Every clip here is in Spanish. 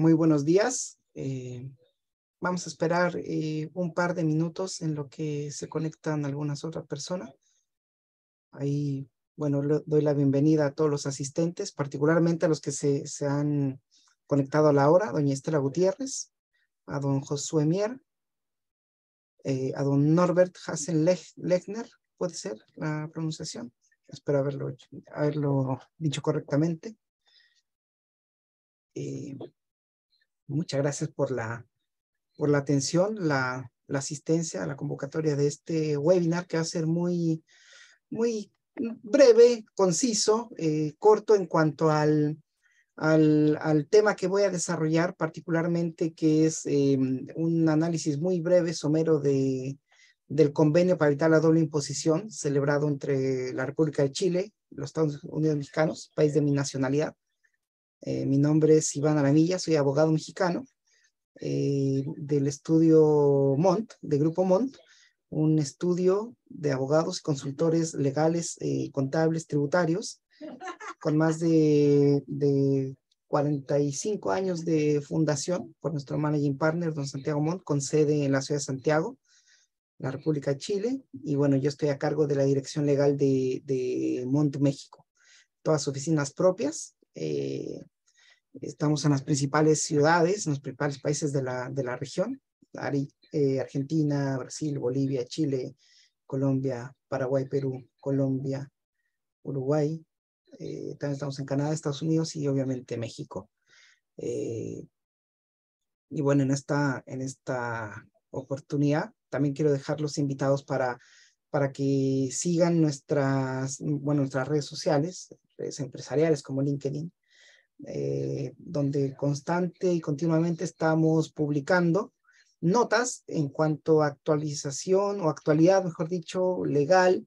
Muy buenos días. Eh, vamos a esperar eh, un par de minutos en lo que se conectan algunas otras personas. Ahí, bueno, le doy la bienvenida a todos los asistentes, particularmente a los que se, se han conectado a la hora, doña Estela Gutiérrez, a don Josué Mier, eh, a don Norbert Hasenlechner, puede ser la pronunciación. Espero haberlo, haberlo dicho correctamente. Muchas gracias por la, por la atención, la, asistencia a la convocatoria de este webinar que va a ser muy, muy breve, conciso, eh, corto en cuanto al, tema que voy a desarrollar particularmente, que es eh, un análisis muy breve, somero de, del convenio para evitar la doble imposición celebrado entre la República de Chile, los Estados Unidos mexicanos, país de mi nacionalidad, eh, mi nombre es Iván Aramilla, soy abogado mexicano eh, del estudio Mont, de Grupo Mont, un estudio de abogados y consultores legales, eh, contables, tributarios, con más de, 45 años de fundación por nuestro managing partner, don Santiago Mont, con sede en la ciudad de Santiago, la República de Chile. Y bueno, yo estoy a cargo de la dirección legal de, de Mont México. Todas oficinas propias, eh, estamos en las principales ciudades, en los principales países de la, de la región, eh, Argentina, Brasil, Bolivia, Chile, Colombia, Paraguay, Perú, Colombia, Uruguay, eh, también estamos en Canadá, Estados Unidos y obviamente México. y bueno, en esta, en esta oportunidad también quiero dejar los invitados para, para que sigan nuestras, nuestras redes sociales, empresariales como LinkedIn, eh, donde constante y continuamente estamos publicando notas en cuanto a actualización o actualidad, mejor dicho, legal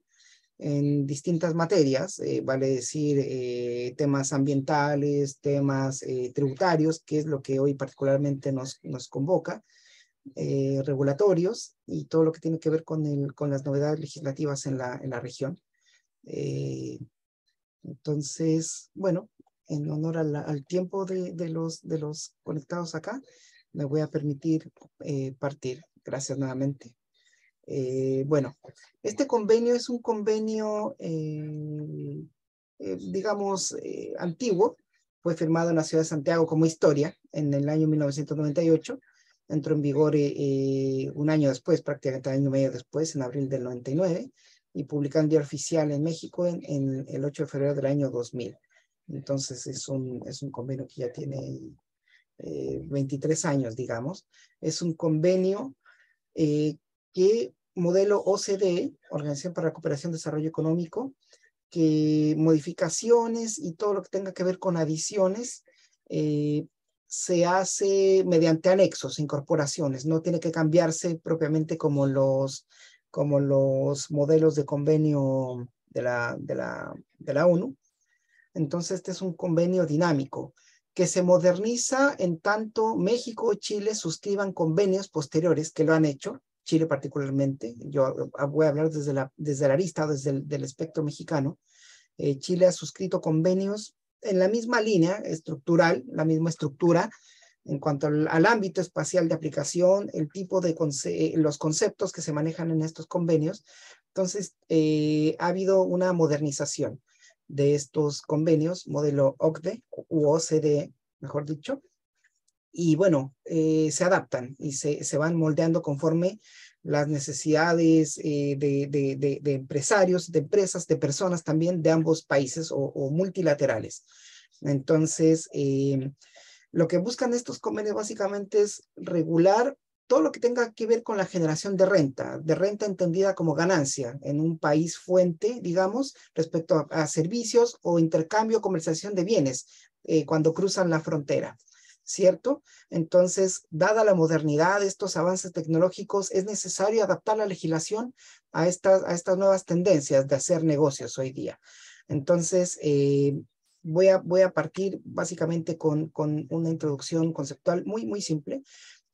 en distintas materias, eh, vale decir, eh, temas ambientales, temas eh, tributarios, que es lo que hoy particularmente nos, nos convoca, eh, regulatorios y todo lo que tiene que ver con, el, con las novedades legislativas en la, en la región. Eh, entonces, bueno, en honor al tiempo de, los, conectados acá, me voy a permitir eh, partir. Gracias nuevamente. Eh, bueno, este convenio es un convenio, eh, digamos, antiguo. Fue firmado en la ciudad de Santiago como historia en el año 1998. Entró en vigor un año después, prácticamente un año y medio después, en abril del 99 y publicado en Día Oficial en México en, el 8 de febrero del año 2000. Entonces es un, es un convenio que ya tiene 23 eh, años, digamos. Es un convenio eh, que modelo OCDE, Organización para la Cooperación y Desarrollo Económico, que modificaciones y todo lo que tenga que ver con adiciones eh, se hace mediante anexos, incorporaciones, no tiene que cambiarse propiamente como los como los modelos de convenio de la, de la, de la ONU. Entonces, este es un convenio dinámico que se moderniza en tanto México o Chile suscriban convenios posteriores que lo han hecho, Chile particularmente, yo voy a hablar desde la, desde la arista, desde el del espectro mexicano, eh, Chile ha suscrito convenios en la misma línea estructural, la misma estructura en cuanto al, ámbito espacial de aplicación, el tipo de eh, los conceptos que se manejan en estos convenios. Entonces, eh, ha habido una modernización de estos convenios, modelo OCDE u mejor dicho. Y bueno, eh, se adaptan y se, se, van moldeando conforme las necesidades de, de, empresarios, de empresas, de personas también de ambos países o, o multilaterales. Entonces, lo que buscan estos convenios básicamente es regular todo lo que tenga que ver con la generación de renta, de renta entendida como ganancia en un país fuente, digamos, respecto a, servicios o intercambio, o comercialización de bienes eh, cuando cruzan la frontera. ¿cierto? Entonces, dada la modernidad, estos avances tecnológicos, es necesario adaptar la legislación a estas, nuevas tendencias de hacer negocios hoy día. Entonces, eh, voy a, partir básicamente con, con una introducción conceptual muy, muy simple,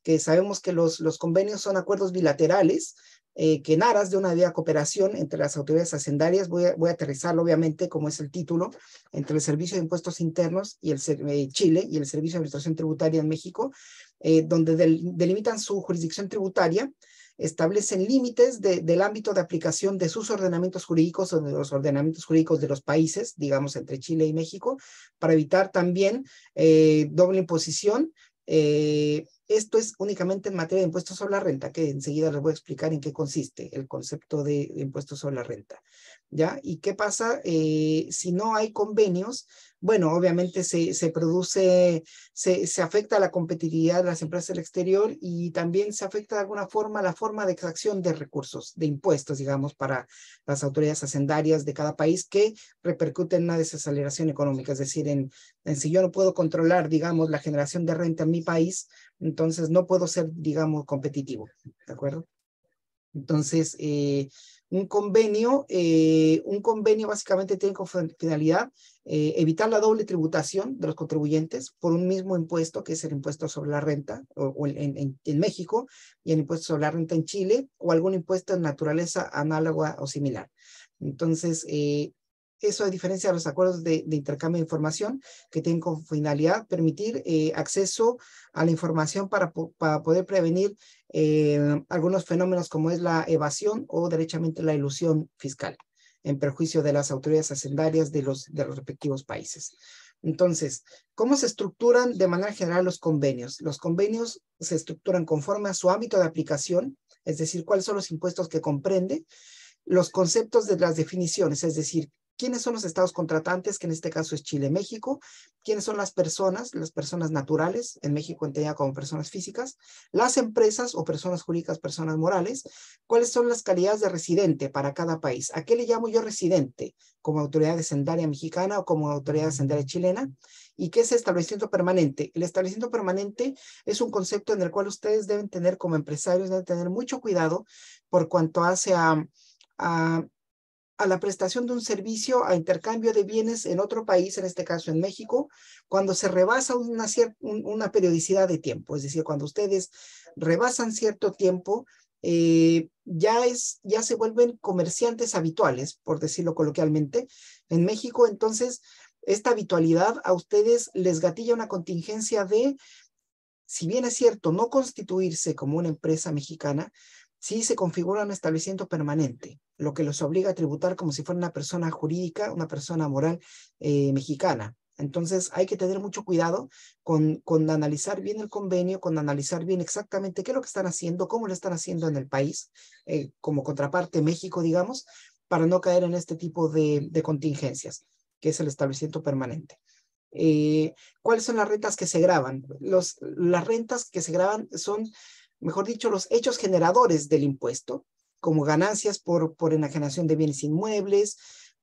que sabemos que los, los convenios son acuerdos bilaterales eh, que en aras de una idea de cooperación entre las autoridades hacendarias, voy a, voy a aterrizarlo obviamente como es el título, entre el Servicio de Impuestos Internos y el eh, Chile y el Servicio de Administración Tributaria en México, eh, donde delimitan su jurisdicción tributaria establecen límites del ámbito de aplicación de sus ordenamientos jurídicos o de los ordenamientos jurídicos de los países, digamos, entre Chile y México, para evitar también eh, doble imposición. Eh, esto es únicamente en materia de impuestos sobre la renta, que enseguida les voy a explicar en qué consiste el concepto de impuestos sobre la renta. ¿Ya? ¿Y qué pasa eh, si no hay convenios bueno, obviamente se, se produce, se, se, afecta la competitividad de las empresas del exterior y también se afecta de alguna forma la forma de extracción de recursos, de impuestos, digamos, para las autoridades hacendarias de cada país que repercuten en una desaceleración económica. Es decir, en si yo no puedo controlar, digamos, la generación de renta en mi país, entonces no puedo ser, digamos, competitivo. ¿De acuerdo? Entonces, eh, un convenio, eh, un convenio básicamente tiene como finalidad eh, evitar la doble tributación de los contribuyentes por un mismo impuesto, que es el impuesto sobre la renta en, México y el impuesto sobre la renta en Chile o algún impuesto en naturaleza análoga o similar. Entonces, eso a diferencia de los acuerdos de, intercambio de información que tienen como finalidad permitir eh, acceso a la información para, para poder prevenir eh, algunos fenómenos como es la evasión o derechamente la ilusión fiscal en perjuicio de las autoridades hacendarias de los, de los respectivos países. Entonces, ¿cómo se estructuran de manera general los convenios? Los convenios se estructuran conforme a su ámbito de aplicación, es decir, cuáles son los impuestos que comprende, los conceptos de las definiciones, es decir, quiénes son los estados contratantes, que en este caso es Chile, México, quiénes son las personas, las personas naturales, en México entendida como personas físicas, las empresas o personas jurídicas, personas morales, cuáles son las calidades de residente para cada país, a qué le llamo yo residente, como autoridad descendaria mexicana o como autoridad descendaria chilena, y qué es establecimiento permanente. El establecimiento permanente es un concepto en el cual ustedes deben tener como empresarios, deben tener mucho cuidado por cuanto hace a a la prestación de un servicio a intercambio de bienes en otro país, en este caso en México, cuando se rebasa una, una periodicidad de tiempo. Es decir, cuando ustedes rebasan cierto tiempo, eh, ya, es, ya se vuelven comerciantes habituales, por decirlo coloquialmente, en México. Entonces, esta habitualidad a ustedes les gatilla una contingencia de, si bien es cierto, no constituirse como una empresa mexicana, si se configura un establecimiento permanente, lo que los obliga a tributar como si fuera una persona jurídica, una persona moral eh, mexicana. Entonces hay que tener mucho cuidado con, con, analizar bien el convenio, con analizar bien exactamente qué es lo que están haciendo, cómo lo están haciendo en el país, eh, como contraparte México, digamos, para no caer en este tipo de, contingencias, que es el establecimiento permanente. Eh, ¿Cuáles son las rentas que se graban? Los, las rentas que se graban son mejor dicho, los hechos generadores del impuesto, como ganancias por, por enajenación de bienes inmuebles,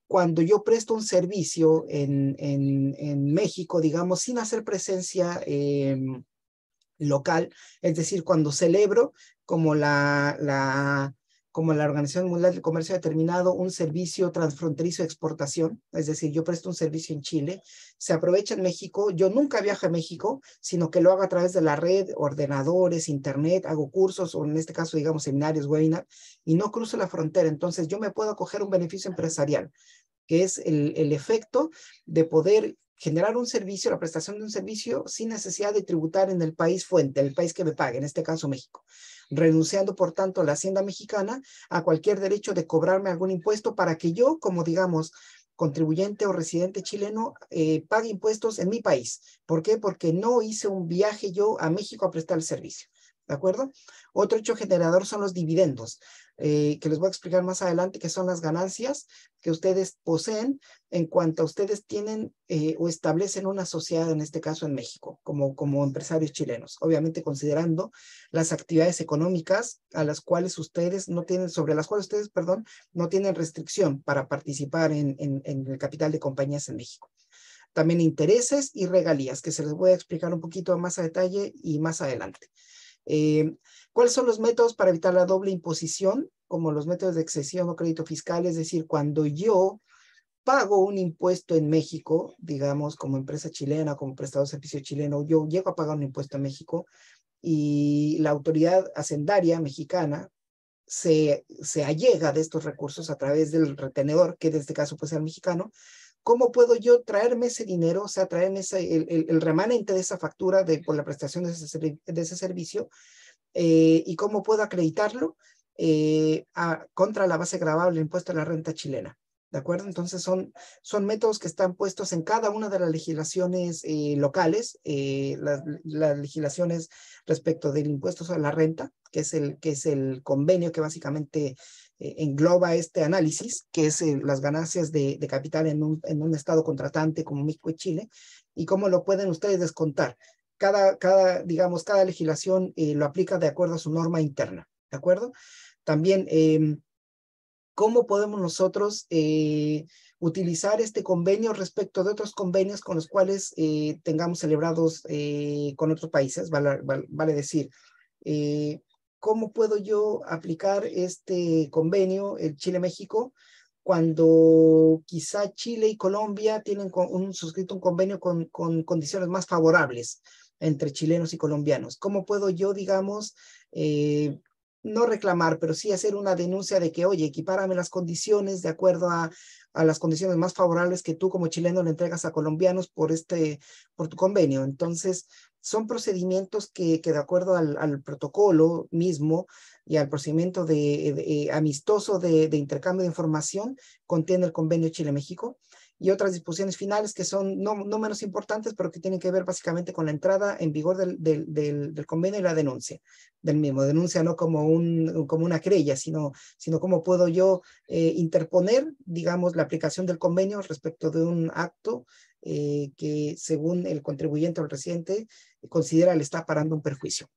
cuando yo presto un servicio en, en, México, digamos, sin hacer presencia em, local, es decir, cuando celebro como la, la como la Organización Mundial del Comercio ha determinado un servicio transfronterizo de exportación, es decir, yo presto un servicio en Chile, se aprovecha en México, yo nunca viajo a México, sino que lo hago a través de la red, ordenadores, internet, hago cursos o en este caso, digamos, seminarios, webinar, y no cruzo la frontera, entonces yo me puedo acoger un beneficio empresarial que es el, efecto de poder generar un servicio, la prestación de un servicio sin necesidad de tributar en el país fuente, el país que me pague, en este caso México, renunciando por tanto a la hacienda mexicana a cualquier derecho de cobrarme algún impuesto para que yo, como digamos, contribuyente o residente chileno eh, pague impuestos en mi país. ¿Por qué? Porque no hice un viaje yo a México a prestar el servicio. ¿de acuerdo? Otro hecho generador son los dividendos, eh, que les voy a explicar más adelante, que son las ganancias que ustedes poseen en cuanto a ustedes tienen eh, o establecen una sociedad, en este caso en México, como, como empresarios chilenos, obviamente considerando las actividades económicas a las cuales ustedes no tienen, sobre las cuales ustedes, perdón, no tienen restricción para participar en el capital de compañías en México también intereses y regalías, que se les voy a explicar un poquito más a detalle y más adelante. Eh, ¿Cuáles son los métodos para evitar la doble imposición? Como los métodos de excesión o crédito fiscal, es decir, cuando yo pago un impuesto en México, digamos, como empresa chilena, como prestado de servicio chileno, yo llego a pagar un impuesto en México y la autoridad hacendaria mexicana se, se allega de estos recursos a través del retenedor, que en este caso puede ser mexicano, ¿cómo puedo yo traerme ese dinero, o sea, traerme ese, el, remanente de esa factura por la prestación de ese, servicio eh, y cómo puedo acreditarlo eh, contra la base gravable impuesto a la renta chilena? ¿De acuerdo? Entonces son, son métodos que están puestos en cada una de las legislaciones eh, locales, las, legislaciones respecto del impuesto a la renta, que es el, que es el convenio que básicamente eh, engloba este análisis, que es eh, las ganancias de, capital en un, en un, estado contratante como México y Chile, y cómo lo pueden ustedes descontar. Cada, cada digamos, cada legislación eh, lo aplica de acuerdo a su norma interna, ¿de acuerdo? También, em, ¿cómo podemos nosotros utilizar este convenio respecto de otros convenios con los cuales tengamos celebrados con otros países? Vale, vale, decir, eh, cómo puedo yo aplicar este convenio, el Chile-México, cuando quizá Chile y Colombia tienen un, suscrito un convenio con, con, condiciones más favorables entre chilenos y colombianos. ¿Cómo puedo yo, digamos, eh, no reclamar, pero sí hacer una denuncia de que, oye, equipárame las condiciones de acuerdo a, a, las condiciones más favorables que tú como chileno le entregas a colombianos por este, por tu convenio. Entonces, son procedimientos que, de acuerdo al, protocolo mismo y al procedimiento de, eh, amistoso de, intercambio de información contiene el convenio Chile-México y otras disposiciones finales que son no, menos importantes, pero que tienen que ver básicamente con la entrada en vigor del, convenio y la denuncia del mismo. Denuncia no como, un, como una querella, sino, sino cómo puedo yo eh, interponer, digamos, la aplicación del convenio respecto de un acto eh, que según el contribuyente o el residente considera le está parando un perjuicio.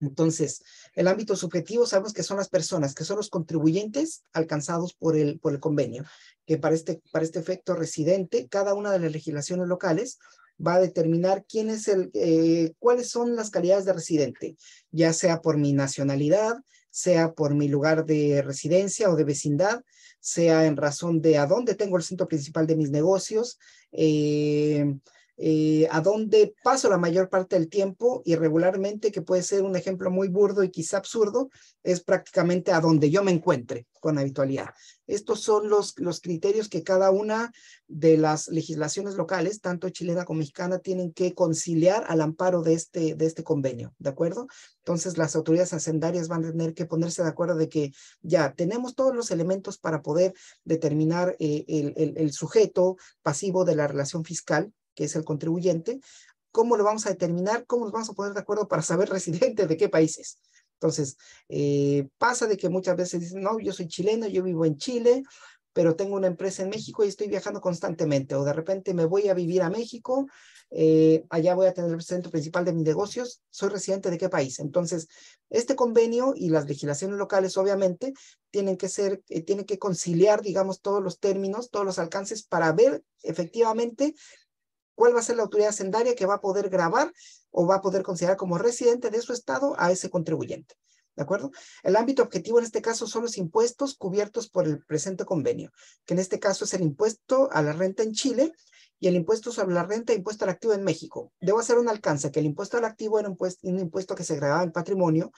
Entonces, el ámbito subjetivo sabemos que son las personas, que son los contribuyentes alcanzados por el, por el convenio, que para este, para este efecto residente, cada una de las legislaciones locales va a determinar quién es el, eh, cuáles son las calidades de residente, ya sea por mi nacionalidad, sea por mi lugar de residencia o de vecindad, sea en razón de a dónde tengo el centro principal de mis negocios, eh, eh, a dónde paso la mayor parte del tiempo y regularmente, que puede ser un ejemplo muy burdo y quizá absurdo, es prácticamente a donde yo me encuentre con habitualidad. Estos son los, los criterios que cada una de las legislaciones locales, tanto chilena como mexicana, tienen que conciliar al amparo de este, de este convenio, ¿de acuerdo? Entonces, las autoridades hacendarias van a tener que ponerse de acuerdo de que ya tenemos todos los elementos para poder determinar eh, el sujeto pasivo de la relación fiscal, que es el contribuyente, ¿cómo lo vamos a determinar? ¿Cómo nos vamos a poner de acuerdo para saber residentes de qué países? Entonces, eh, pasa de que muchas veces dicen, no, yo soy chileno, yo vivo en Chile, pero tengo una empresa en México y estoy viajando constantemente, o de repente me voy a vivir a México, eh, allá voy a tener el centro principal de mis negocios, soy residente de qué país. Entonces, este convenio y las legislaciones locales, obviamente, tienen que ser, eh, tienen que conciliar, digamos, todos los términos, todos los alcances para ver efectivamente cuál va a ser la autoridad hacendaria que va a poder grabar o va a poder considerar como residente de su estado a ese contribuyente. ¿De acuerdo? El ámbito objetivo en este caso son los impuestos cubiertos por el presente convenio, que en este caso es el impuesto a la renta en Chile y el impuesto sobre la renta e impuesto al activo en México. Debo hacer un alcance, que el impuesto al activo era un impuesto que se grababa en patrimonio,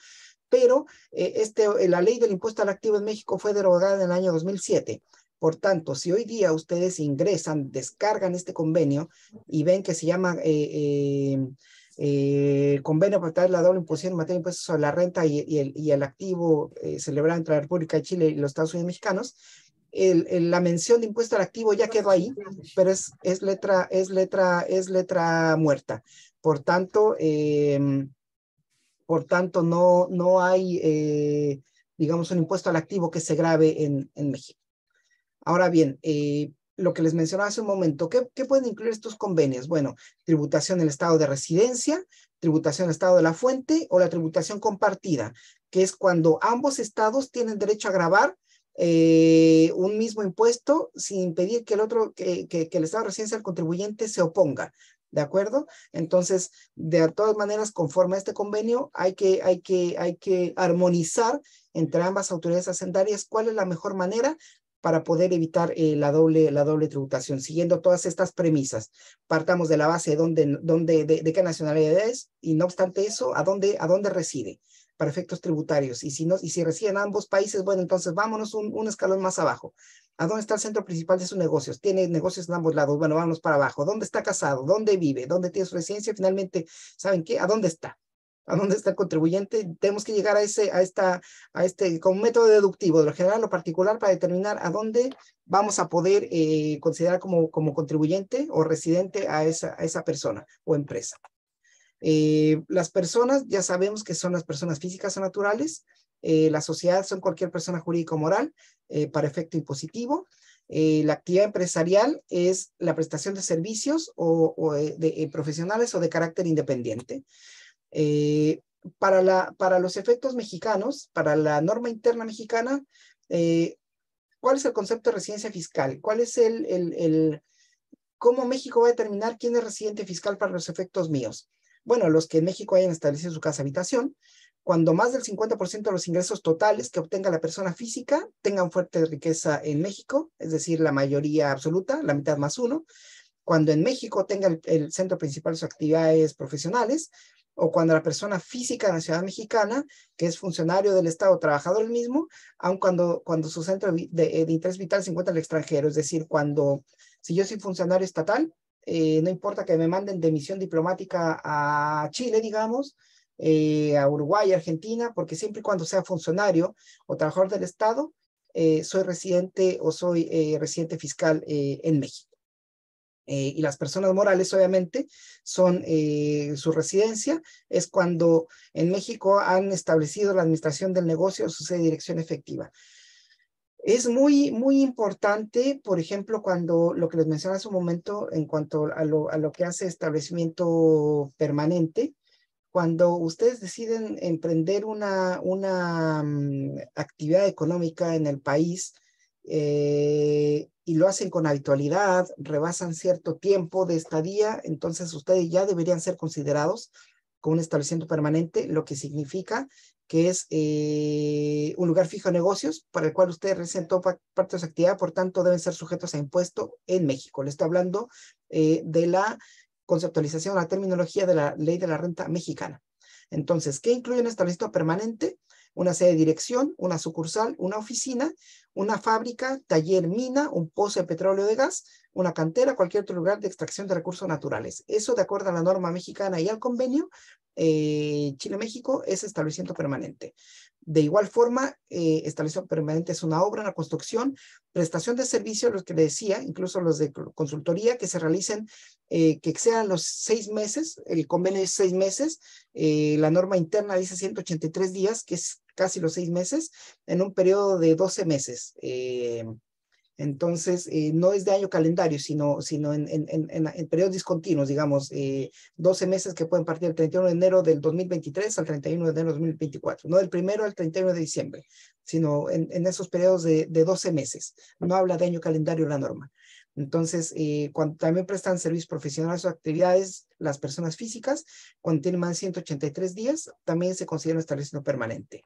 pero eh, este, la ley del impuesto al activo en México fue derogada en el año 2007. Por tanto, si hoy día ustedes ingresan, descargan este convenio y ven que se llama eh, eh, eh, convenio para traer la doble imposición en materia de impuestos sobre la renta y, el, activo celebrado entre la República de Chile y los Estados Unidos mexicanos, la mención de impuesto al activo ya quedó ahí, pero es, letra, es, letra, es letra muerta. Por tanto, por tanto no, no hay, digamos, un impuesto al activo que se grave en, en México. Ahora bien, eh, lo que les mencionaba hace un momento, ¿qué, pueden incluir estos convenios? Bueno, tributación en estado de residencia, tributación en estado de la fuente o la tributación compartida, que es cuando ambos estados tienen derecho a grabar eh, un mismo impuesto sin impedir que el otro, que, que, el estado de residencia del contribuyente se oponga. ¿De acuerdo? Entonces, de todas maneras, conforme a este convenio, hay que, hay que, hay que armonizar entre ambas autoridades hacendarias cuál es la mejor manera para poder evitar eh, la, doble, la doble tributación, siguiendo todas estas premisas. Partamos de la base de, dónde, de, qué nacionalidad es y no obstante eso, a dónde, a dónde reside para efectos tributarios. Y si, no, y si reside en ambos países, bueno, entonces vámonos un, un escalón más abajo. ¿A dónde está el centro principal de sus negocios? Tiene negocios en ambos lados. Bueno, vámonos para abajo. ¿Dónde está casado? ¿Dónde vive? ¿Dónde tiene su residencia? Finalmente, ¿saben qué? ¿A dónde está? a dónde está el contribuyente, tenemos que llegar a, ese, a, esta, a este, con método deductivo, de lo general a lo particular, para determinar a dónde vamos a poder eh, considerar como, como contribuyente o residente a esa, a esa persona o empresa. Eh, las personas, ya sabemos que son las personas físicas o naturales, eh, la sociedad son cualquier persona jurídica o moral para efecto impositivo, la actividad empresarial es la prestación de servicios o, de, profesionales o de carácter independiente. Eh, para, los efectos mexicanos, para la norma interna mexicana, eh, ¿cuál es el concepto de residencia fiscal? ¿Cuál es el, cómo México va a determinar quién es residente fiscal para los efectos míos? Bueno, los que en México hayan establecido su casa habitación, cuando más del 50% de los ingresos totales que obtenga la persona física tengan fuerte riqueza en México, es decir, la mayoría absoluta, la mitad más uno, cuando en México tenga el, el centro principal de sus actividades profesionales, o cuando la persona física de la ciudad mexicana, que es funcionario del Estado, trabajador el mismo, aun cuando, cuando su centro eh, de, interés vital se encuentra en el extranjero. Es decir, cuando, si yo soy funcionario estatal, eh, no importa que me manden de misión diplomática a Chile, digamos, eh, a Uruguay, Argentina, porque siempre y cuando sea funcionario o trabajador del Estado, soy residente o soy residente fiscal en México. Eh, y las personas morales, obviamente, son eh, su residencia, es cuando en México han establecido la administración del negocio o su sede de dirección efectiva. Es muy, muy importante, por ejemplo, cuando lo que les mencioné hace un momento en cuanto a lo, a lo que hace establecimiento permanente, cuando ustedes deciden emprender una, una mm, actividad económica en el país, eh, y lo hacen con habitualidad, rebasan cierto tiempo de estadía, entonces ustedes ya deberían ser considerados como un establecimiento permanente, lo que significa que es eh, un lugar fijo de negocios para el cual usted resentó parte de su actividad, por tanto deben ser sujetos a impuesto en México. Le estoy hablando eh, de la conceptualización, la terminología de la ley de la renta mexicana. Entonces, ¿qué incluye un establecimiento permanente? una sede de dirección, una sucursal, una oficina, una fábrica, taller, mina, un pozo de petróleo de gas, una cantera, cualquier otro lugar de extracción de recursos naturales. Eso, de acuerdo a la norma mexicana y al convenio, eh, Chile-México es establecimiento permanente. De igual forma, eh, establecimiento permanente es una obra, una construcción, prestación de servicios, los que le decía, incluso los de consultoría, que se realicen, eh, que excedan los seis meses, el convenio es seis meses, la norma interna dice 183 días, que es casi los seis meses, en un periodo de 12 meses. Entonces, eh, no es de año calendario, sino, sino en, periodos discontinuos, digamos, 12 eh, meses que pueden partir del 31 de enero del 2023 al 31 de enero del 2024, no del primero al 31 de diciembre, sino en, esos periodos de, 12 meses. No habla de año calendario la norma. Entonces, eh, cuando también prestan servicios profesionales o actividades las personas físicas, cuando tienen más de 183 días, también se considera un establecimiento permanente.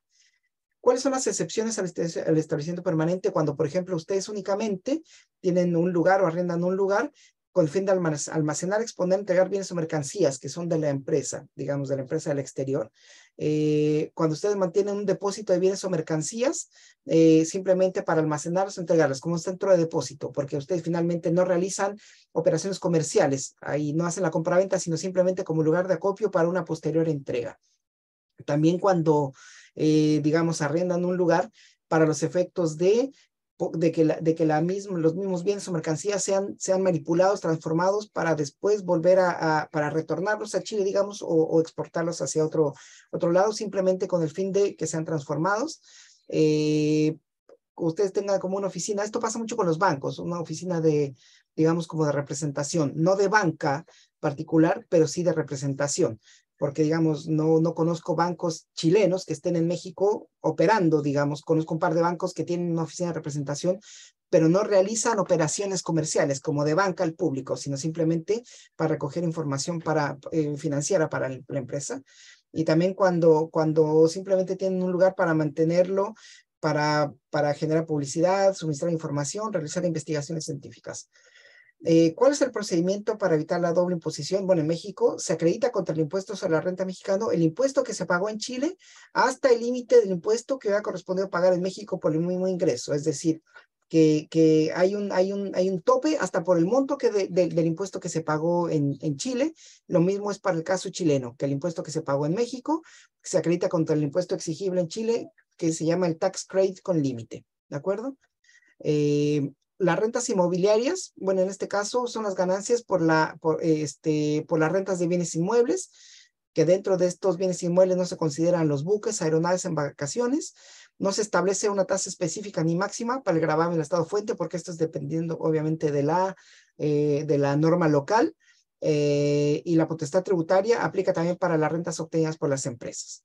¿Cuáles son las excepciones este-, al, establecimiento permanente cuando, por ejemplo, ustedes únicamente tienen un lugar o arrendan un lugar con el fin de almacenar, exponer, entregar bienes o mercancías que son de la empresa, digamos, de la empresa del exterior? Eh, cuando ustedes mantienen un depósito de bienes o mercancías, eh, simplemente para almacenarlos o entregarlos como un centro de depósito, porque ustedes finalmente no realizan operaciones comerciales, ahí no hacen la compraventa, sino simplemente como lugar de acopio para una posterior entrega. También cuando, eh, digamos, arrendan un lugar para los efectos de, de que, los mismos bienes o mercancías sean, sean manipulados, transformados para después volver a, para retornarlos a Chile, digamos, o, exportarlos hacia otro, otro lado, simplemente con el fin de que sean transformados. Eh, ustedes tengan como una oficina, esto pasa mucho con los bancos, una oficina de, digamos, como de representación, no de banca particular, pero sí de representación porque digamos, no, no conozco bancos chilenos que estén en México operando, digamos, conozco un par de bancos que tienen una oficina de representación, pero no realizan operaciones comerciales como de banca al público, sino simplemente para recoger información para, eh, financiera para la empresa. Y también cuando, cuando simplemente tienen un lugar para mantenerlo, para, para generar publicidad, suministrar información, realizar investigaciones científicas. Eh, ¿Cuál es el procedimiento para evitar la doble imposición? Bueno, en México se acredita contra el impuesto sobre la renta mexicano el impuesto que se pagó en Chile hasta el límite del impuesto que hubiera correspondido pagar en México por el mismo ingreso. Es decir, que, hay, un, hay, un, hay un tope hasta por el monto que del impuesto que se pagó en, en, Chile. Lo mismo es para el caso chileno, que el impuesto que se pagó en México se acredita contra el impuesto exigible en Chile, que se llama el tax credit con límite. ¿De acuerdo? Eh, las rentas inmobiliarias, bueno, en este caso son las ganancias por, la, este, por las rentas de bienes inmuebles, que dentro de estos bienes inmuebles no se consideran los buques, aeronaves, embarcaciones. No se establece una tasa específica ni máxima para el gravamen del estado fuente, porque esto es dependiendo obviamente de la, eh, de la norma local. Eh, y la potestad tributaria aplica también para las rentas obtenidas por las empresas.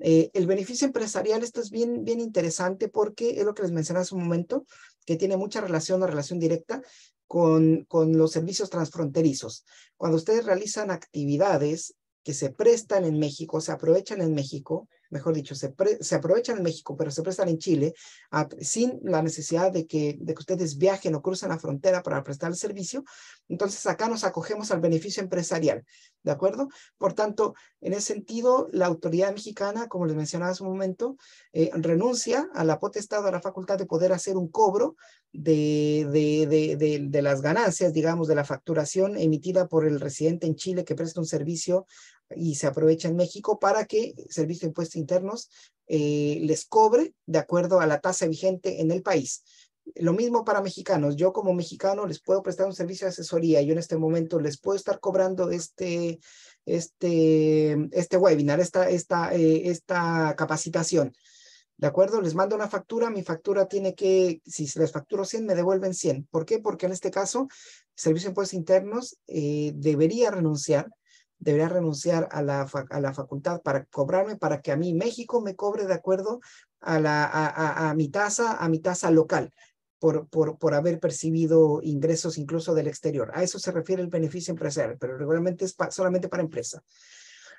Eh, el beneficio empresarial, esto es bien, bien interesante porque es lo que les mencioné hace un momento, que tiene mucha relación o relación directa con, con los servicios transfronterizos. Cuando ustedes realizan actividades que se prestan en México, se aprovechan en México, mejor dicho, se, aprovechan en México, pero se prestan en Chile, sin la necesidad de que, de que ustedes viajen o crucen la frontera para prestar el servicio, entonces acá nos acogemos al beneficio empresarial. ¿De acuerdo? Por tanto, en ese sentido, la autoridad mexicana, como les mencionaba hace un momento, eh, renuncia a la potestad o a la facultad de poder hacer un cobro de, las ganancias, digamos, de la facturación emitida por el residente en Chile que presta un servicio y se aprovecha en México para que el Servicio de Impuestos Internos eh, les cobre de acuerdo a la tasa vigente en el país. Lo mismo para mexicanos. Yo como mexicano les puedo prestar un servicio de asesoría. Yo en este momento les puedo estar cobrando este, este, este webinar, esta, esta, eh, esta capacitación. ¿De acuerdo? Les mando una factura, mi factura tiene que, si les facturo 100, me devuelven 100. ¿Por qué? Porque en este caso, Servicio de Impuestos Internos eh, debería renunciar, debería renunciar a la, a la facultad para cobrarme, para que a mí México me cobre de acuerdo a, la, a mi tasa, a mi tasa local por, haber percibido ingresos incluso del exterior. A eso se refiere el beneficio empresarial, pero regularmente es solamente para empresa.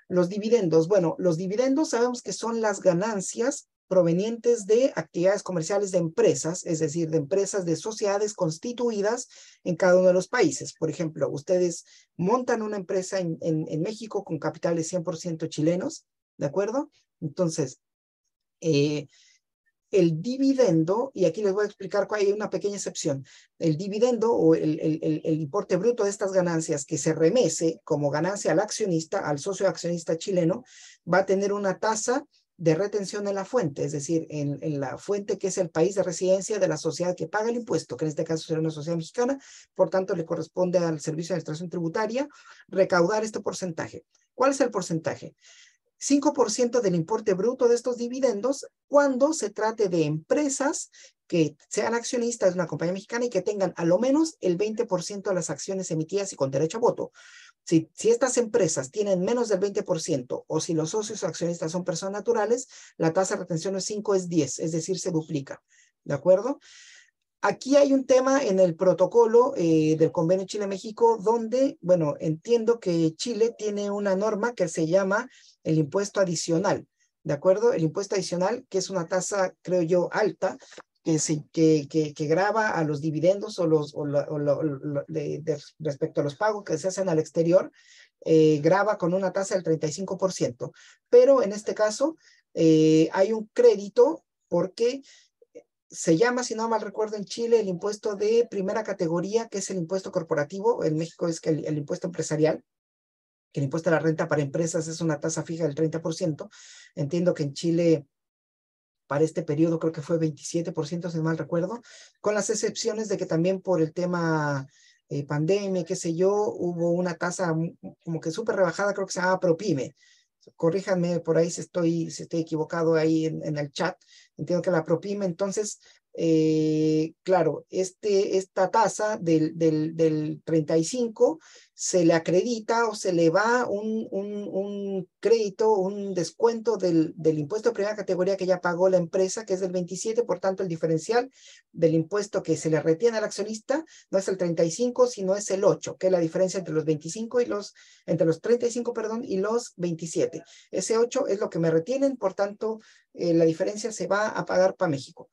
Los dividendos, bueno, los dividendos sabemos que son las ganancias provenientes de actividades comerciales de empresas, es decir, de empresas de sociedades constituidas en cada uno de los países. Por ejemplo, ustedes montan una empresa en, en México con capitales 100% chilenos, ¿de acuerdo? Entonces, eh, el dividendo, y aquí les voy a explicar cuál hay una pequeña excepción, el dividendo o el, importe bruto de estas ganancias que se remese como ganancia al accionista, al socio accionista chileno, va a tener una tasa de retención en la fuente, es decir, en, en la fuente que es el país de residencia de la sociedad que paga el impuesto, que en este caso será una sociedad mexicana, por tanto le corresponde al Servicio de Administración Tributaria recaudar este porcentaje. ¿Cuál es el porcentaje? 5% del importe bruto de estos dividendos cuando se trate de empresas que sean accionistas de una compañía mexicana y que tengan a lo menos el 20% de las acciones emitidas y con derecho a voto. Si, estas empresas tienen menos del 20% o si los socios accionistas son personas naturales, la tasa de retención es 5, es 10, es decir, se duplica. ¿De acuerdo? Aquí hay un tema en el protocolo eh, del convenio Chile-México donde, bueno, entiendo que Chile tiene una norma que se llama el impuesto adicional, ¿de acuerdo? El impuesto adicional, que es una tasa, creo yo, alta, que, se, que, que, graba a los dividendos o los, o de, respecto a los pagos que se hacen al exterior, eh, graba con una tasa del 35%. Pero en este caso eh, hay un crédito porque se llama, si no mal recuerdo, en Chile el impuesto de primera categoría, que es el impuesto corporativo, en México es que el, impuesto empresarial, que el impuesto a la renta para empresas es una tasa fija del 30%. Entiendo que en Chile para este periodo creo que fue 27%, si no mal recuerdo, con las excepciones de que también por el tema eh, pandemia, qué sé yo, hubo una tasa mm, como que súper rebajada, creo que se llamaba ProPyme, corríjanme por ahí si estoy, equivocado ahí en, en el chat, entiendo que la propime entonces eh, claro, este, esta tasa del, del, 35 se le acredita o se le va un, un, crédito, un descuento del, impuesto de primera categoría que ya pagó la empresa, que es del 27, por tanto el diferencial del impuesto que se le retiene al accionista no es el 35, sino es el 8, que es la diferencia entre los 25 y los, entre los 35, perdón, y los 27. Ese 8 es lo que me retienen, por tanto eh, la diferencia se va a pagar para México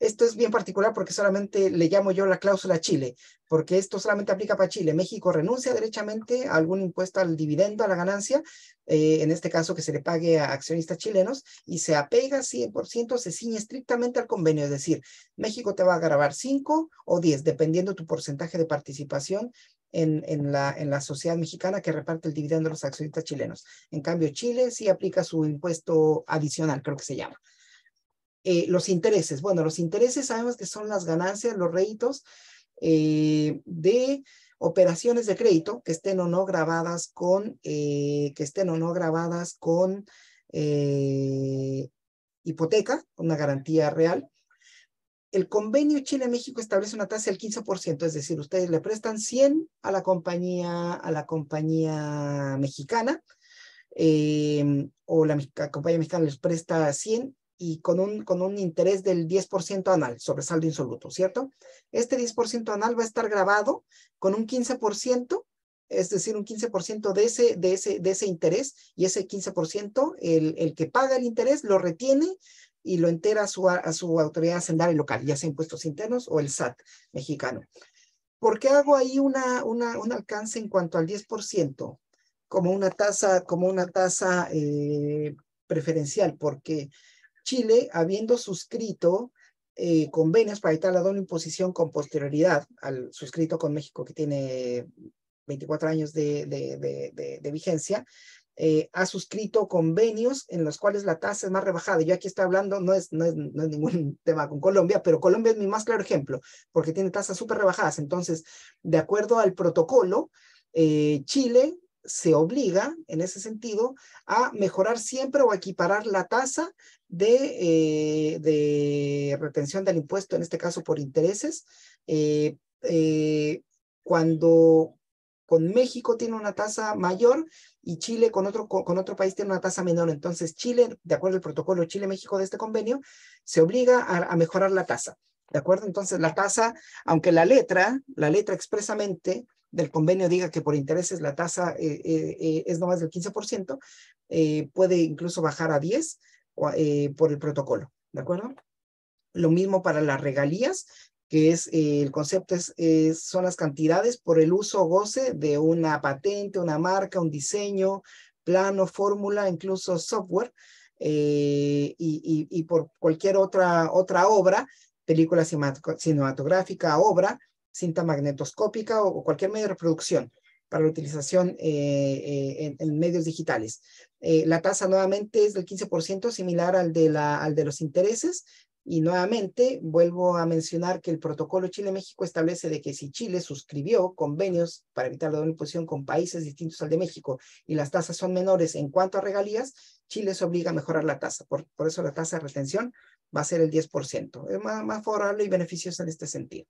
esto es bien particular porque solamente le llamo yo la cláusula Chile, porque esto solamente aplica para Chile. México renuncia derechamente a algún impuesto al dividendo, a la ganancia, eh, en este caso que se le pague a accionistas chilenos, y se apega 100%, se ciñe estrictamente al convenio, es decir, México te va a grabar 5 o 10, dependiendo tu porcentaje de participación en, la, en, la, sociedad mexicana que reparte el dividendo a los accionistas chilenos. En cambio, Chile sí aplica su impuesto adicional, creo que se llama. Eh, los intereses. Bueno, los intereses sabemos que son las ganancias, los réditos eh, de operaciones de crédito que estén o no grabadas con, eh, que estén o no grabadas con hipoteca, una garantía real. El convenio Chile-México establece una tasa del 15%, es decir, ustedes le prestan 100 a la compañía, a la compañía mexicana, o la, la compañía mexicana les presta 100 y con un, con un interés del 10% anual sobre saldo insoluto, ¿cierto? Este 10% anual va a estar grabado con un 15%, es decir, un 15% de ese, de, ese, de ese interés y ese 15%, el, el que paga el interés lo retiene y lo entera a su, a su autoridad hacendaria local, ya sea impuestos internos o el SAT mexicano. ¿Por qué hago ahí una, una, un alcance en cuanto al 10%? Como una tasa, como una tasa eh, preferencial, porque Chile, habiendo suscrito eh, convenios para evitar la doble imposición con posterioridad al suscrito con México, que tiene 24 años de, de, vigencia, eh, ha suscrito convenios en los cuales la tasa es más rebajada. Yo aquí estoy hablando, no es, no es, ningún tema con Colombia, pero Colombia es mi más claro ejemplo, porque tiene tasas súper rebajadas. Entonces, de acuerdo al protocolo, eh, Chile se obliga, en ese sentido, a mejorar siempre o equiparar la tasa de, eh, retención del impuesto, en este caso por intereses. Eh, eh, cuando con México tiene una tasa mayor y Chile con otro, con otro país tiene una tasa menor. Entonces Chile, de acuerdo al protocolo Chile-México de este convenio, se obliga a, mejorar la tasa. ¿De acuerdo? Entonces, la tasa, aunque la letra, la letra expresamente del convenio diga que por intereses la tasa eh, eh, eh, es no más del 15%, puede incluso bajar a 10 por el protocolo, ¿de acuerdo? Lo mismo para las regalías, que es el concepto son las cantidades por el uso o goce de una patente, una marca, un diseño, plano, fórmula, incluso software y, y, por cualquier otra, otra obra, película cinematográfica, obra cinta magnetoscópica o, cualquier medio de reproducción para la utilización eh, eh, en, medios digitales. Eh, la tasa nuevamente es del 15%, similar al de, la, al de los intereses, y nuevamente vuelvo a mencionar que el protocolo Chile-México establece de que si Chile suscribió convenios para evitar la doble imposición con países distintos al de México y las tasas son menores en cuanto a regalías, Chile se obliga a mejorar la tasa. Por, eso la tasa de retención va a ser el 10%. Es más, más favorable y beneficioso en este sentido.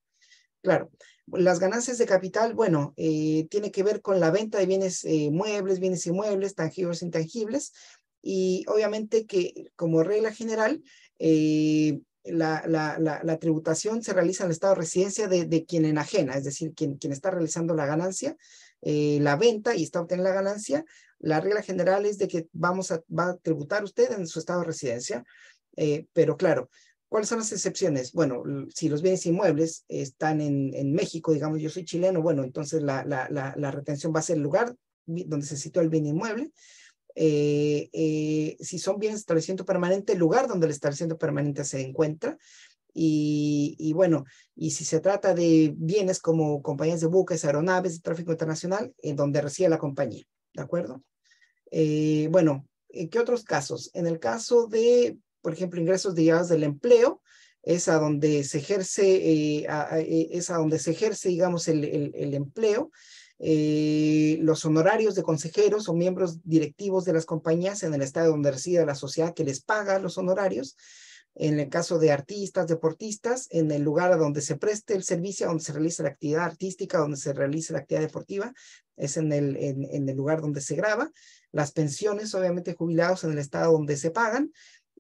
Claro, las ganancias de capital, bueno, eh, tiene que ver con la venta de bienes eh, muebles, bienes inmuebles, tangibles, intangibles, y obviamente que como regla general, eh, la, tributación se realiza en el estado de residencia de, de quien enajena, es decir, quien, quien está realizando la ganancia, la venta y está obteniendo la ganancia, la regla general es de que vamos a, va a tributar usted en su estado de residencia, pero claro, ¿Cuáles son las excepciones? Bueno, si los bienes inmuebles están en, en México, digamos, yo soy chileno, bueno, entonces la, la, retención va a ser el lugar donde se sitúa el bien inmueble. Eh, eh, si son bienes estableciendo permanente, el lugar donde el establecimiento permanente se encuentra. Y, bueno, y si se trata de bienes como compañías de buques, aeronaves tráfico internacional, en donde reside la compañía, ¿de acuerdo? Eh, bueno, ¿qué otros casos? En el caso de por ejemplo, ingresos derivados del empleo, es a donde se ejerce, eh, eh, es a donde se ejerce, digamos, el, empleo. Eh, los honorarios de consejeros o miembros directivos de las compañías en el estado donde reside la sociedad que les paga los honorarios. En el caso de artistas, deportistas, en el lugar a donde se preste el servicio, donde se realiza la actividad artística, donde se realiza la actividad deportiva, es en el, en, en el lugar donde se graba. Las pensiones, obviamente, jubilados en el estado donde se pagan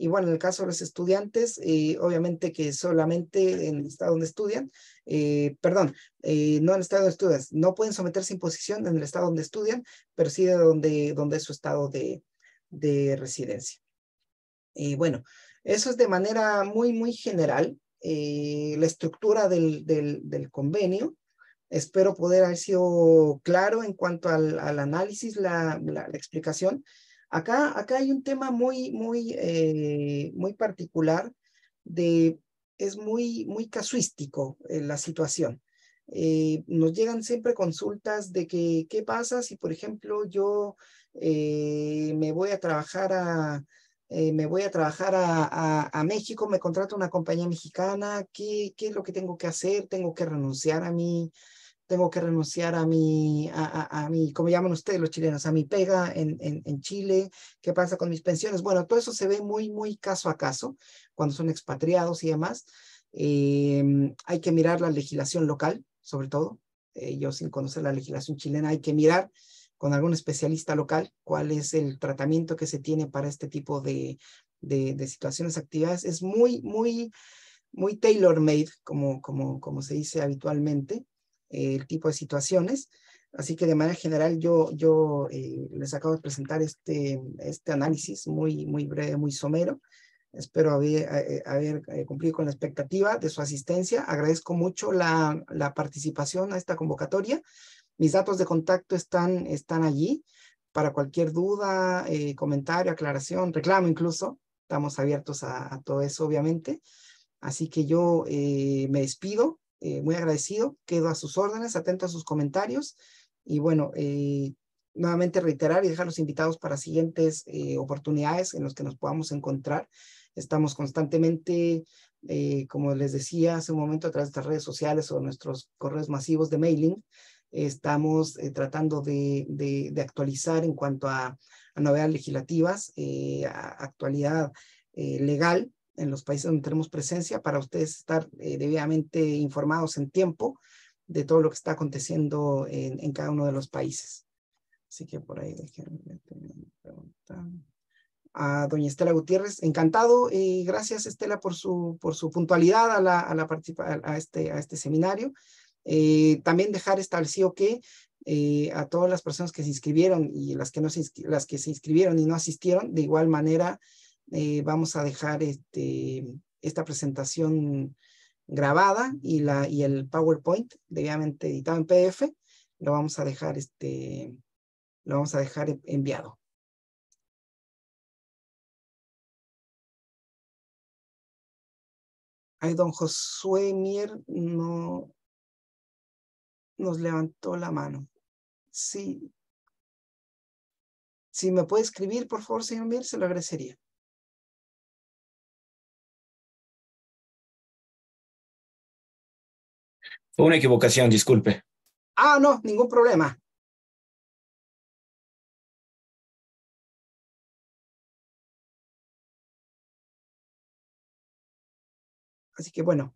y bueno, en el caso de los estudiantes, eh, obviamente que solamente en el estado donde estudian, eh, perdón, eh, no en el estado donde estudian, no pueden someterse a imposición en el estado donde estudian, pero sí donde, donde es su estado de, de residencia. bueno, eso es de manera muy, muy general la estructura del, del, convenio. Espero poder haber sido claro en cuanto al, al análisis, la, la explicación. Acá, hay un tema muy, muy, eh, muy particular de, es muy, muy casuístico eh, la situación. Eh, nos llegan siempre consultas de que, qué pasa si, por ejemplo, yo me voy a trabajar a, me voy a trabajar a, México, me contrata una compañía mexicana, ¿qué, es lo que tengo que hacer? ¿Tengo que renunciar a mi, tengo que renunciar a mi, a, como llaman ustedes los chilenos, a mi pega en, en, Chile, qué pasa con mis pensiones. Bueno, todo eso se ve muy, muy caso a caso cuando son expatriados y demás. Eh, hay que mirar la legislación local, sobre todo. Eh, yo sin conocer la legislación chilena, hay que mirar con algún especialista local cuál es el tratamiento que se tiene para este tipo de, situaciones, activas. Es muy, muy, muy tailor-made, como, como, como se dice habitualmente. Eh, el tipo de situaciones. Así que de manera general yo, yo eh, les acabo de presentar este, este análisis muy, muy breve, muy somero. Espero haber, eh, cumplido con la expectativa de su asistencia. Agradezco mucho la, participación a esta convocatoria. Mis datos de contacto están, están allí para cualquier duda, comentario, aclaración, reclamo incluso. Estamos abiertos a, todo eso, obviamente. Así que yo me despido eh, muy agradecido, quedo a sus órdenes, atento a sus comentarios y bueno, eh, nuevamente reiterar y dejar los invitados para siguientes eh, oportunidades en los que nos podamos encontrar. Estamos constantemente, como les decía hace un momento, a través de nuestras redes sociales o nuestros correos masivos de mailing, estamos tratando de, actualizar en cuanto a, a novedades legislativas, a actualidad legal en los países donde tenemos presencia para ustedes estar eh, debidamente informados en tiempo de todo lo que está aconteciendo en, cada uno de los países. Así que por ahí déjenme preguntar. A doña Estela Gutiérrez, encantado y eh, gracias Estela por su, por su puntualidad a, la, a, este, a este seminario. Eh, también dejar establecido que a todas las personas que se inscribieron y las que, no las que se inscribieron y no asistieron, de igual manera eh, vamos a dejar este, esta presentación grabada y, el PowerPoint debidamente editado en PDF, lo vamos a dejar, este, lo vamos a dejar enviado. Ay, don Josué Mier no nos levantó la mano. Sí. Si me puede escribir, por favor, señor Mier, se lo agradecería. una equivocación, disculpe. Ah, no, ningún problema. Así que bueno,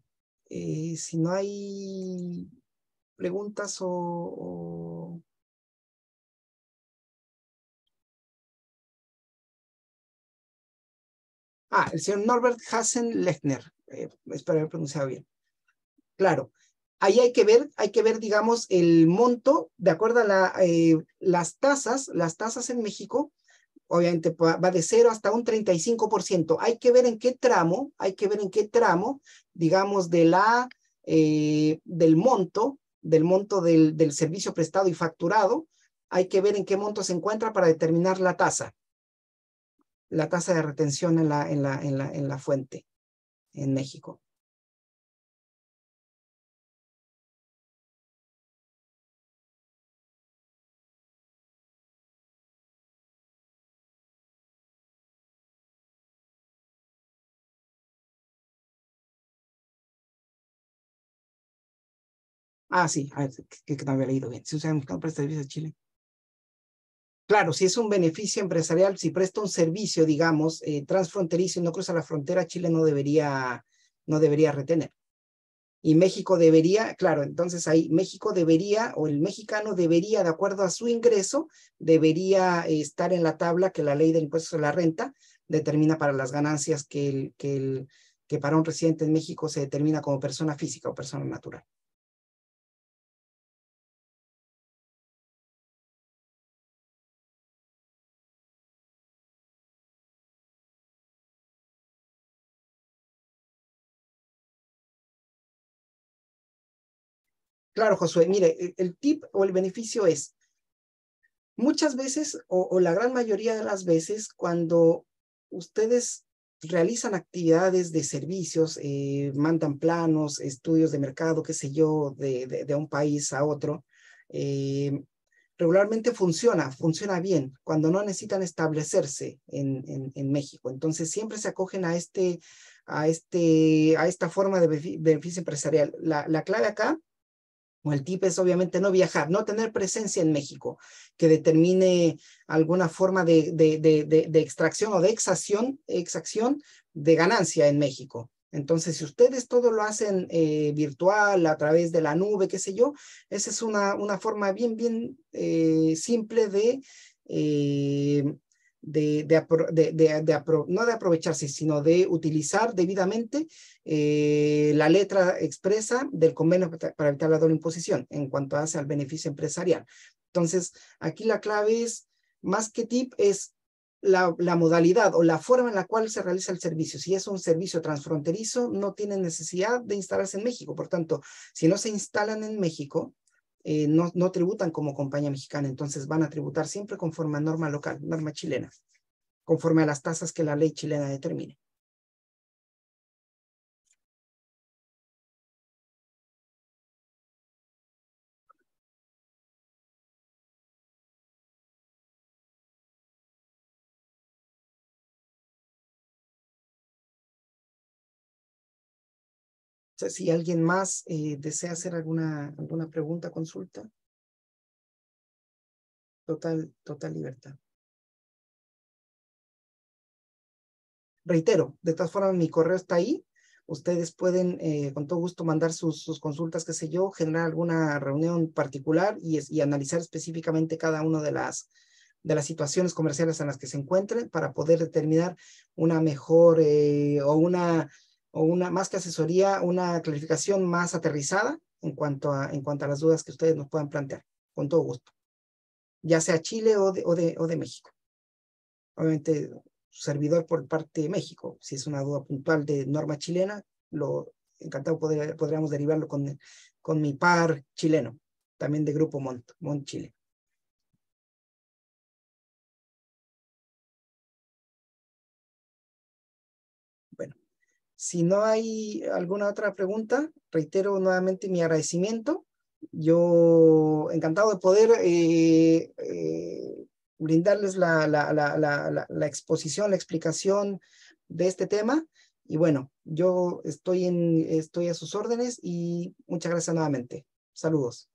eh, si no hay preguntas o, Ah, el señor Norbert Hassen Lechner, eh, espero haber pronunciado bien. Claro, Ahí hay que ver, hay que ver, digamos, el monto de acuerdo a la, eh, las tasas, las tasas en México, obviamente va de 0 hasta un 35%. Hay que ver en qué tramo, hay que ver en qué tramo, digamos, de la, eh, del monto, del monto del, del servicio prestado y facturado, hay que ver en qué monto se encuentra para determinar la tasa, la tasa de retención en la, en la, en la, en la fuente en México. Ah, sí, ah, que, no había leído bien. Si usted presta servicios a Chile. Claro, si es un beneficio empresarial, si presta un servicio, digamos, eh, transfronterizo y no cruza la frontera, Chile no debería, no debería retener. Y México debería, claro, entonces ahí México debería, o el mexicano debería, de acuerdo a su ingreso, debería eh, estar en la tabla que la ley de impuestos sobre la renta determina para las ganancias que, que, el, que para un residente en México se determina como persona física o persona natural. Claro, Josué, mire, el tip o el beneficio es, muchas veces o, la gran mayoría de las veces cuando ustedes realizan actividades de servicios, eh, mandan planos, estudios de mercado, qué sé yo, de, de, un país a otro, eh, regularmente funciona, funciona bien cuando no necesitan establecerse en, en, México. Entonces siempre se acogen a, este, a, este, a esta forma de beneficio empresarial. La, la clave acá o el tip es obviamente no viajar, no tener presencia en México, que determine alguna forma de, de, extracción o de exacción, exacción de ganancia en México. Entonces, si ustedes todo lo hacen eh, virtual, a través de la nube, qué sé yo, esa es una, una forma bien, bien eh, simple de eh, de, no de aprovecharse, sino de utilizar debidamente eh, la letra expresa del convenio para evitar la doble imposición en cuanto hace al beneficio empresarial. Entonces, aquí la clave es, más que tip, es la, modalidad o la forma en la cual se realiza el servicio. Si es un servicio transfronterizo, no tienen necesidad de instalarse en México. Por tanto, si no se instalan en México, eh, no, tributan como compañía mexicana, entonces van a tributar siempre conforme a norma local, norma chilena, conforme a las tasas que la ley chilena determine. si alguien más eh, desea hacer alguna, alguna pregunta, consulta. Total, total libertad. Reitero, de todas formas, mi correo está ahí. Ustedes pueden, eh, con todo gusto, mandar sus, consultas, qué sé yo, generar alguna reunión particular y, y analizar específicamente cada una de las, de las situaciones comerciales en las que se encuentren para poder determinar una mejor eh, o una o una más que asesoría, una clarificación más aterrizada en cuanto a, en cuanto a las dudas que ustedes nos puedan plantear, con todo gusto, ya sea Chile o de, o de, o de México. Obviamente, servidor por parte de México, si es una duda puntual de norma chilena, lo encantado poder, podríamos derivarlo con, con mi par chileno, también de Grupo Mont, Mont Chile. Si no hay alguna otra pregunta, reitero nuevamente mi agradecimiento. Yo encantado de poder eh, eh, brindarles la, exposición, la explicación de este tema. Y bueno, yo estoy, en, estoy a sus órdenes y muchas gracias nuevamente. Saludos.